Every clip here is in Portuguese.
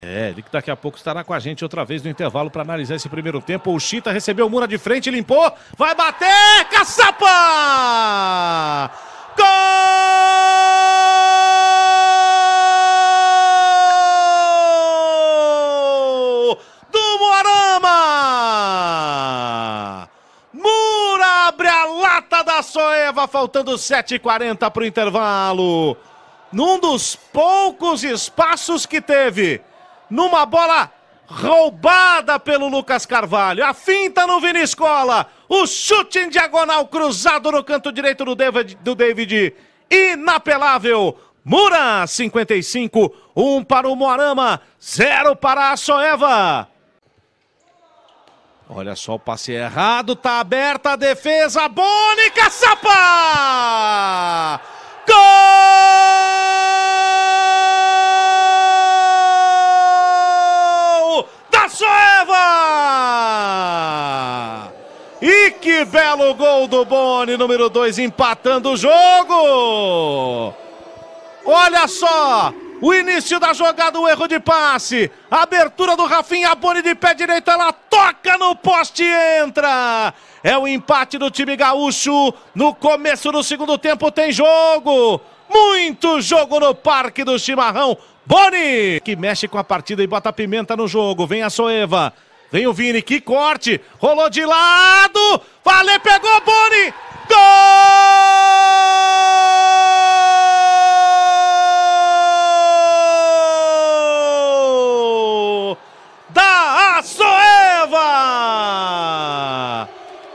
É, ele que daqui a pouco estará com a gente outra vez no intervalo para analisar esse primeiro tempo. O Chita recebeu o Mura de frente, limpou, vai bater! Caçapa! Gol! Do Morama. Mura abre a lata da Soeva, faltando 7h40 para o intervalo. Num dos poucos espaços que teve numa bola roubada pelo Lucas Carvalho. A finta no Vinícius O chute em diagonal cruzado no canto direito do David. Do David. Inapelável. Mura 55, 1 um para o Moarama, 0 para a Soeva. Olha só o passe errado, tá aberta a defesa, Boni Caçapa! Gol! E que belo gol do Boni, número 2, empatando o jogo! Olha só! O início da jogada, o erro de passe. Abertura do Rafinha, Boni de pé direito, ela toca no poste e entra. É o empate do time gaúcho. No começo do segundo tempo tem jogo. Muito jogo no Parque do Chimarrão. Boni, que mexe com a partida e bota pimenta no jogo. Vem a Soeva. Vem o Vini, que corte! Rolou de lado! Valeu, pegou o Boni! Gol! Da Açoeva!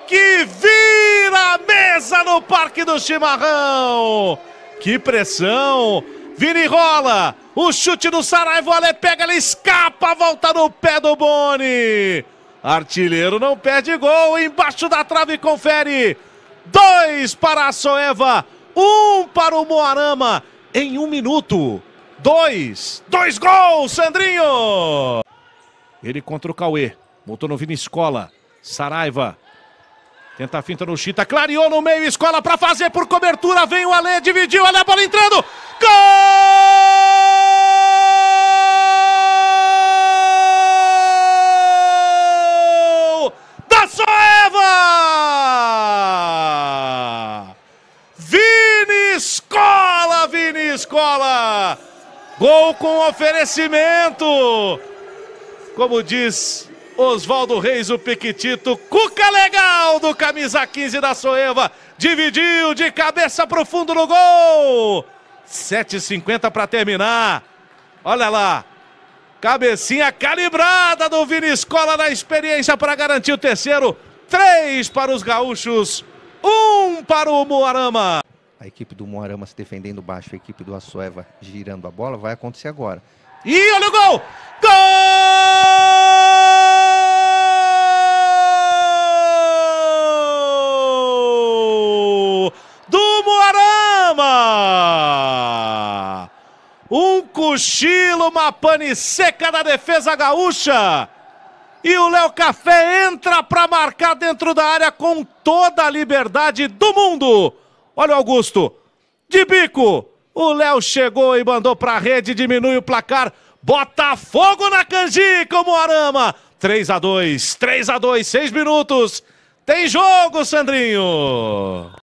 Que vira a mesa no Parque do Chimarrão! Que pressão! Vini rola! O chute do Saraiva, o Ale pega, ele escapa, volta no pé do Boni. Artilheiro não perde gol, embaixo da trave confere. Dois para a Soeva, um para o Moarama em um minuto. Dois, dois gols, Sandrinho! Ele contra o Cauê, montou no Vini Escola, Saraiva. Tenta a finta no Chita, clareou no meio, Escola para fazer por cobertura, vem o Ale, dividiu, olha a bola entrando! escola. Gol com oferecimento. Como diz Oswaldo Reis, o Piquitito. Cuca legal do camisa 15 da Soeva. Dividiu de cabeça o fundo no gol. 7,50 para terminar. Olha lá. Cabecinha calibrada do Vini Escola na experiência para garantir o terceiro. Três para os gaúchos. Um para o Moarama a equipe do Moarama se defendendo baixo, a equipe do Açoeva girando a bola, vai acontecer agora. E olha o gol! Gol! Do Moarama! Um cochilo, uma pane seca da defesa gaúcha. E o Léo Café entra para marcar dentro da área com toda a liberdade do mundo. Olha o Augusto. De bico. O Léo chegou e mandou para a rede, diminui o placar. Botafogo na Canji, como Arama. 3 a 2 3 a 2 6 minutos. Tem jogo, Sandrinho!